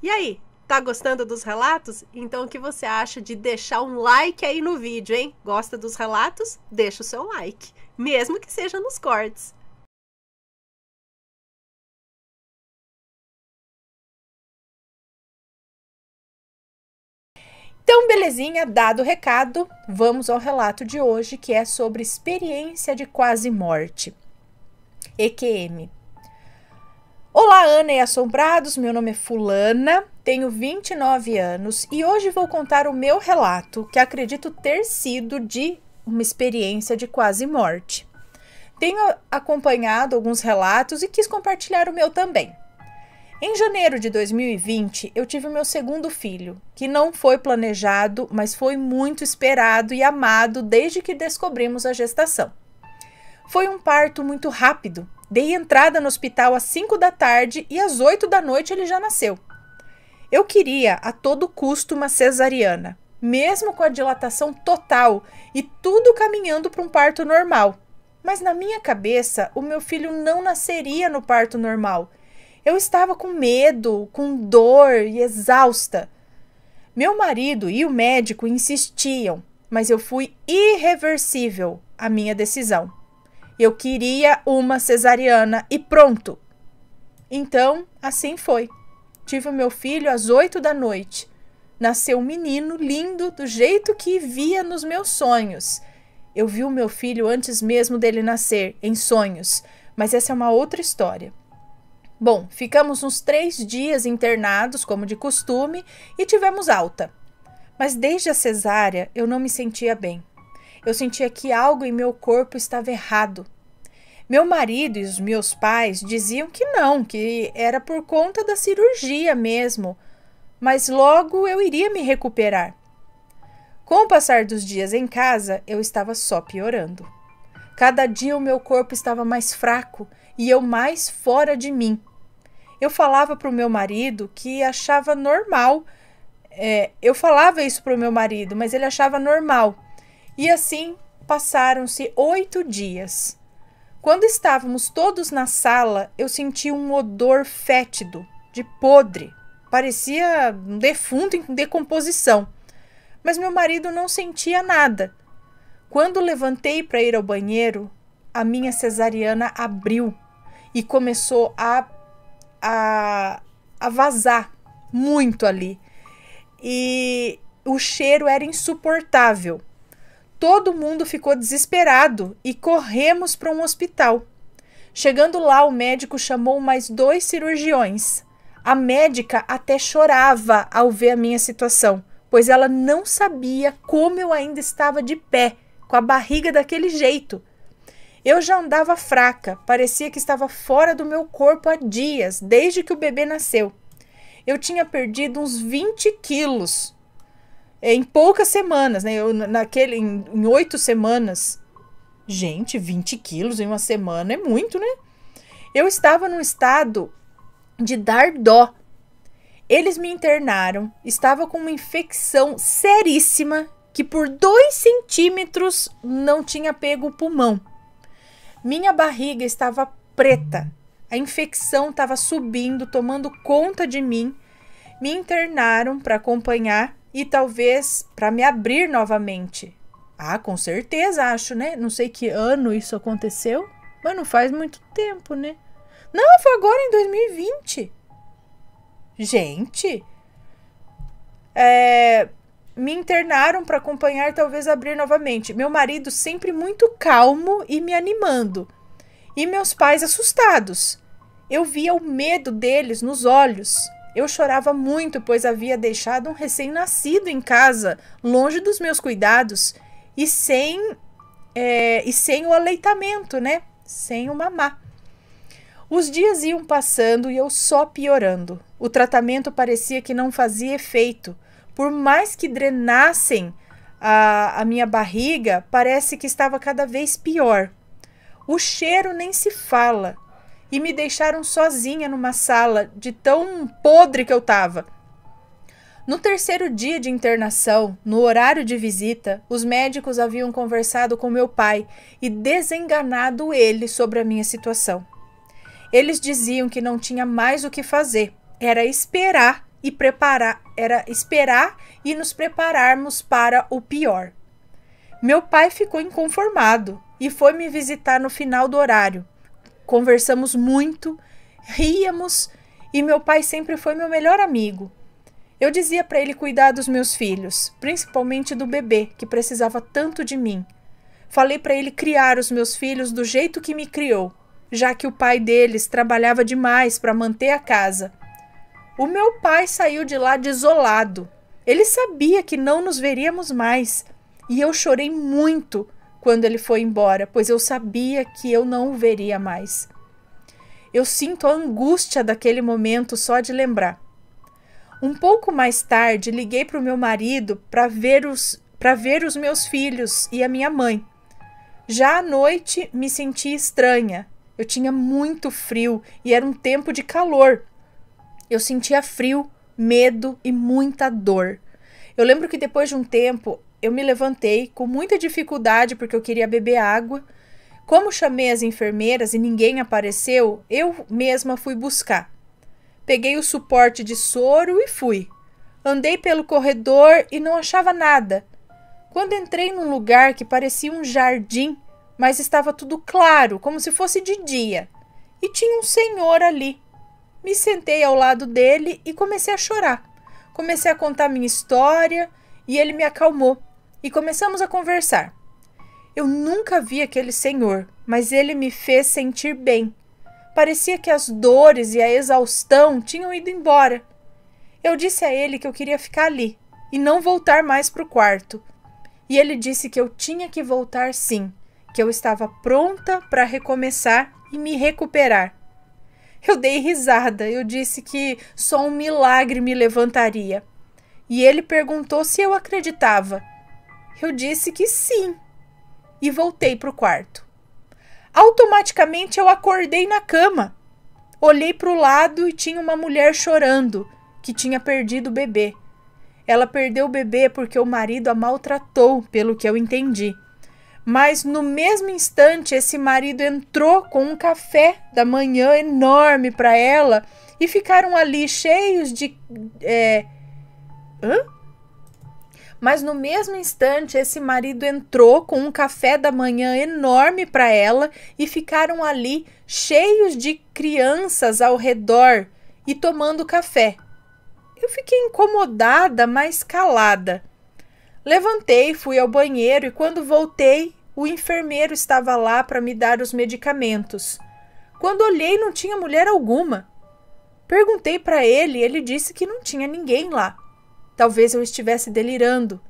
E aí, tá gostando dos relatos? Então o que você acha de deixar um like aí no vídeo, hein? Gosta dos relatos? Deixa o seu like, mesmo que seja nos cortes. Então, belezinha, dado o recado, vamos ao relato de hoje que é sobre experiência de quase morte. EQM. Olá, Ana e Assombrados, meu nome é Fulana, tenho 29 anos e hoje vou contar o meu relato, que acredito ter sido de uma experiência de quase morte. Tenho acompanhado alguns relatos e quis compartilhar o meu também. Em janeiro de 2020, eu tive meu segundo filho, que não foi planejado, mas foi muito esperado e amado desde que descobrimos a gestação. Foi um parto muito rápido, Dei entrada no hospital às 5 da tarde e às 8 da noite ele já nasceu. Eu queria a todo custo uma cesariana, mesmo com a dilatação total e tudo caminhando para um parto normal. Mas na minha cabeça, o meu filho não nasceria no parto normal. Eu estava com medo, com dor e exausta. Meu marido e o médico insistiam, mas eu fui irreversível à minha decisão. Eu queria uma cesariana e pronto. Então, assim foi. Tive o meu filho às oito da noite. Nasceu um menino lindo do jeito que via nos meus sonhos. Eu vi o meu filho antes mesmo dele nascer, em sonhos, mas essa é uma outra história. Bom, ficamos uns três dias internados, como de costume, e tivemos alta. Mas desde a cesárea eu não me sentia bem eu sentia que algo em meu corpo estava errado. Meu marido e os meus pais diziam que não, que era por conta da cirurgia mesmo, mas logo eu iria me recuperar. Com o passar dos dias em casa, eu estava só piorando. Cada dia o meu corpo estava mais fraco e eu mais fora de mim. Eu falava para o meu marido que achava normal. É, eu falava isso para o meu marido, mas ele achava normal. E assim passaram-se oito dias. Quando estávamos todos na sala, eu senti um odor fétido, de podre. Parecia um defunto em decomposição. Mas meu marido não sentia nada. Quando levantei para ir ao banheiro, a minha cesariana abriu e começou a, a, a vazar muito ali. E o cheiro era insuportável. Todo mundo ficou desesperado e corremos para um hospital. Chegando lá, o médico chamou mais dois cirurgiões. A médica até chorava ao ver a minha situação, pois ela não sabia como eu ainda estava de pé, com a barriga daquele jeito. Eu já andava fraca, parecia que estava fora do meu corpo há dias, desde que o bebê nasceu. Eu tinha perdido uns 20 quilos é, em poucas semanas, né? Eu, naquele, em oito semanas. Gente, 20 quilos em uma semana é muito, né? Eu estava num estado de dar dó. Eles me internaram, estava com uma infecção seríssima que por dois centímetros não tinha pego o pulmão. Minha barriga estava preta, a infecção estava subindo, tomando conta de mim. Me internaram para acompanhar e talvez para me abrir novamente. Ah, com certeza, acho, né? Não sei que ano isso aconteceu, mas não faz muito tempo, né? Não, foi agora em 2020. Gente, é, me internaram para acompanhar, talvez abrir novamente. Meu marido sempre muito calmo e me animando, e meus pais assustados. Eu via o medo deles nos olhos. Eu chorava muito, pois havia deixado um recém-nascido em casa, longe dos meus cuidados e sem é, e sem o aleitamento, né? Sem o mamar. Os dias iam passando e eu só piorando. O tratamento parecia que não fazia efeito. Por mais que drenassem a, a minha barriga, parece que estava cada vez pior. O cheiro nem se fala e me deixaram sozinha numa sala de tão podre que eu tava. No terceiro dia de internação, no horário de visita, os médicos haviam conversado com meu pai e desenganado ele sobre a minha situação. Eles diziam que não tinha mais o que fazer, era esperar e preparar, era esperar e nos prepararmos para o pior. Meu pai ficou inconformado e foi me visitar no final do horário, conversamos muito, ríamos e meu pai sempre foi meu melhor amigo. Eu dizia para ele cuidar dos meus filhos, principalmente do bebê, que precisava tanto de mim. Falei para ele criar os meus filhos do jeito que me criou, já que o pai deles trabalhava demais para manter a casa. O meu pai saiu de lá desolado. Ele sabia que não nos veríamos mais, e eu chorei muito quando ele foi embora, pois eu sabia que eu não o veria mais. Eu sinto a angústia daquele momento só de lembrar. Um pouco mais tarde, liguei para o meu marido para ver, os, ver os meus filhos e a minha mãe. Já à noite, me senti estranha. Eu tinha muito frio e era um tempo de calor. Eu sentia frio, medo e muita dor. Eu lembro que depois de um tempo, eu me levantei com muita dificuldade porque eu queria beber água. Como chamei as enfermeiras e ninguém apareceu, eu mesma fui buscar. Peguei o suporte de soro e fui. Andei pelo corredor e não achava nada. Quando entrei num lugar que parecia um jardim, mas estava tudo claro, como se fosse de dia, e tinha um senhor ali. Me sentei ao lado dele e comecei a chorar. Comecei a contar minha história e ele me acalmou e começamos a conversar. Eu nunca vi aquele senhor, mas ele me fez sentir bem. Parecia que as dores e a exaustão tinham ido embora. Eu disse a ele que eu queria ficar ali e não voltar mais para o quarto. E ele disse que eu tinha que voltar sim, que eu estava pronta para recomeçar e me recuperar. Eu dei risada, eu disse que só um milagre me levantaria. E ele perguntou se eu acreditava eu disse que sim e voltei para o quarto. Automaticamente eu acordei na cama. Olhei para o lado e tinha uma mulher chorando que tinha perdido o bebê. Ela perdeu o bebê porque o marido a maltratou, pelo que eu entendi. Mas no mesmo instante, esse marido entrou com um café da manhã enorme para ela e ficaram ali cheios de. É... Hã? Mas no mesmo instante, esse marido entrou com um café da manhã enorme para ela e ficaram ali cheios de crianças ao redor e tomando café. Eu fiquei incomodada, mas calada. Levantei, fui ao banheiro e quando voltei, o enfermeiro estava lá para me dar os medicamentos. Quando olhei, não tinha mulher alguma. Perguntei para ele, e ele disse que não tinha ninguém lá. Talvez eu estivesse delirando.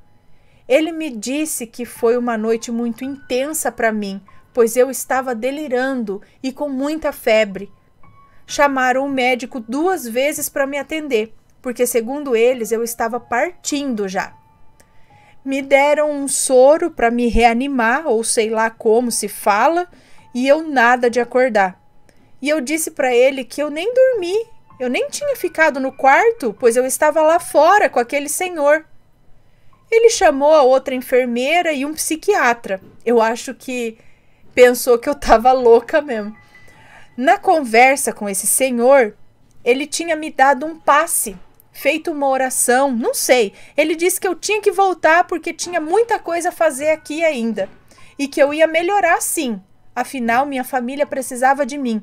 Ele me disse que foi uma noite muito intensa para mim, pois eu estava delirando e com muita febre. Chamaram o médico duas vezes para me atender, porque, segundo eles, eu estava partindo já. Me deram um soro para me reanimar, ou sei lá como se fala, e eu nada de acordar. E eu disse para ele que eu nem dormi eu nem tinha ficado no quarto, pois eu estava lá fora com aquele senhor. Ele chamou a outra enfermeira e um psiquiatra. Eu acho que pensou que eu estava louca mesmo. Na conversa com esse senhor, ele tinha me dado um passe, feito uma oração, não sei. Ele disse que eu tinha que voltar porque tinha muita coisa a fazer aqui ainda e que eu ia melhorar sim. Afinal, minha família precisava de mim.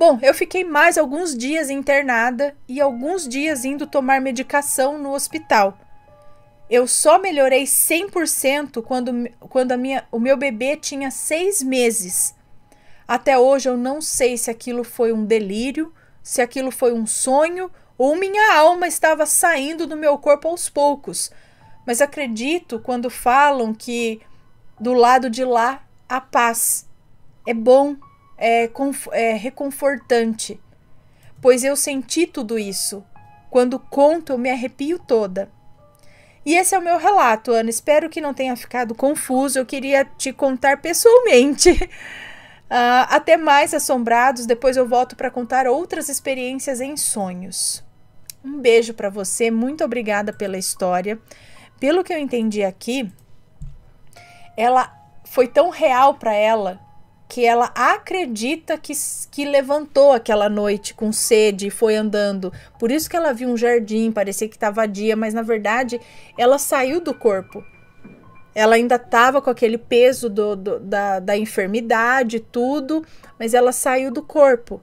Bom, eu fiquei mais alguns dias internada e alguns dias indo tomar medicação no hospital. Eu só melhorei 100% quando, quando a minha, o meu bebê tinha seis meses. Até hoje eu não sei se aquilo foi um delírio, se aquilo foi um sonho ou minha alma estava saindo do meu corpo aos poucos. Mas acredito quando falam que do lado de lá há paz. É bom é, é reconfortante, pois eu senti tudo isso. Quando conto, eu me arrepio toda. E esse é o meu relato, Ana. Espero que não tenha ficado confuso. Eu queria te contar pessoalmente. Uh, até mais assombrados. Depois eu volto para contar outras experiências em sonhos. Um beijo para você. Muito obrigada pela história. Pelo que eu entendi aqui, ela foi tão real para ela que ela acredita que, que levantou aquela noite com sede e foi andando. Por isso que ela viu um jardim, parecia que estava dia, mas na verdade ela saiu do corpo. Ela ainda estava com aquele peso do, do, da, da enfermidade, tudo, mas ela saiu do corpo.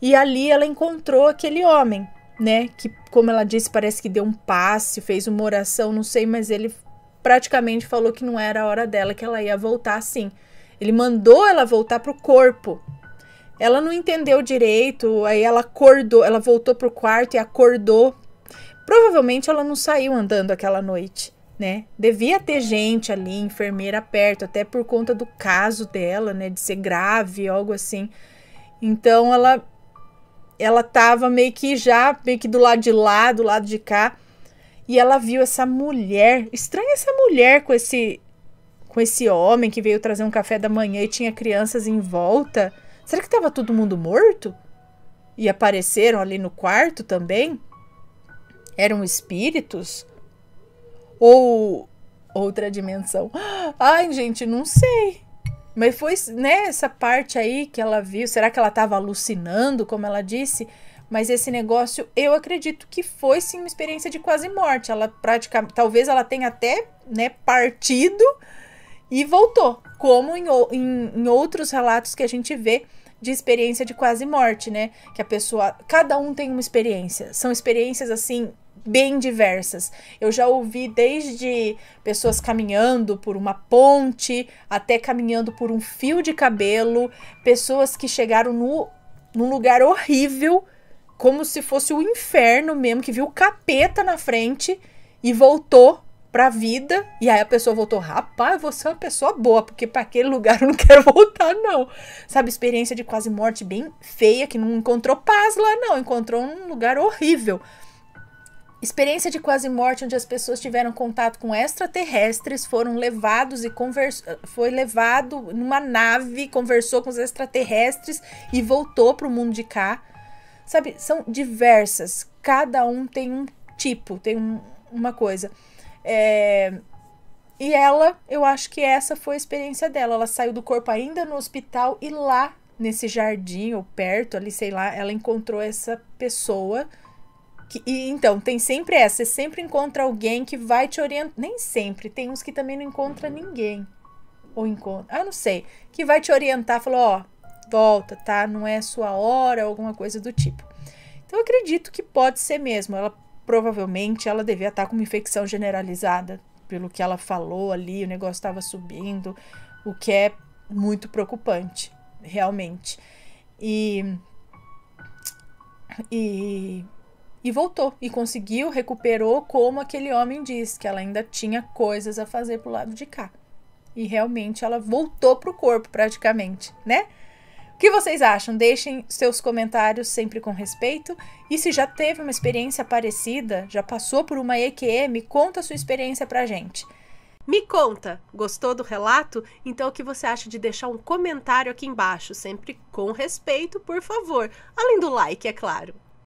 E ali ela encontrou aquele homem, né? Que, como ela disse, parece que deu um passe, fez uma oração, não sei, mas ele praticamente falou que não era a hora dela, que ela ia voltar assim. Ele mandou ela voltar pro corpo. Ela não entendeu direito, aí ela acordou, ela voltou pro quarto e acordou. Provavelmente ela não saiu andando aquela noite, né? Devia ter gente ali, enfermeira perto, até por conta do caso dela, né, de ser grave, algo assim. Então ela ela tava meio que já, meio que do lado de lá, do lado de cá, e ela viu essa mulher, estranha essa mulher com esse com esse homem que veio trazer um café da manhã e tinha crianças em volta? Será que estava todo mundo morto? E apareceram ali no quarto também? Eram espíritos? Ou outra dimensão? Ai, gente, não sei. Mas foi nessa né, parte aí que ela viu. Será que ela estava alucinando, como ela disse? Mas esse negócio, eu acredito que foi sim uma experiência de quase morte. Ela praticamente, talvez ela tenha até, né, partido e voltou, como em, em, em outros relatos que a gente vê de experiência de quase morte, né? Que a pessoa. Cada um tem uma experiência. São experiências assim bem diversas. Eu já ouvi desde pessoas caminhando por uma ponte, até caminhando por um fio de cabelo, pessoas que chegaram no, num lugar horrível, como se fosse o inferno mesmo, que viu o capeta na frente e voltou pra vida. E aí a pessoa voltou, rapaz, você é uma pessoa boa, porque para aquele lugar eu não quero voltar, não. Sabe, experiência de quase morte bem feia, que não encontrou paz lá, não. Encontrou um lugar horrível. Experiência de quase morte onde as pessoas tiveram contato com extraterrestres, foram levados e convers... foi levado numa nave, conversou com os extraterrestres e voltou para o mundo de cá. Sabe, são diversas, cada um tem um tipo, tem um, uma coisa. É, e ela, eu acho que essa foi a experiência dela. Ela saiu do corpo ainda no hospital e lá nesse jardim ou perto ali, sei lá, ela encontrou essa pessoa. Que, e, então, tem sempre essa, você sempre encontra alguém que vai te orientar. Nem sempre, tem uns que também não encontra ninguém. Ou encontra. Ah, não sei. Que vai te orientar, falou, ó, volta, tá? Não é sua hora, alguma coisa do tipo. Então, eu acredito que pode ser mesmo. Ela provavelmente ela devia estar tá com uma infecção generalizada, pelo que ela falou ali, o negócio estava subindo, o que é muito preocupante, realmente. E e e voltou e conseguiu, recuperou, como aquele homem disse, que ela ainda tinha coisas a fazer pro lado de cá. E realmente ela voltou pro corpo praticamente, né? O que vocês acham? Deixem seus comentários sempre com respeito. E se já teve uma experiência parecida, já passou por uma EQM, conta a sua experiência pra gente. Me conta, gostou do relato? Então o que você acha de deixar um comentário aqui embaixo, sempre com respeito, por favor, além do like, é claro.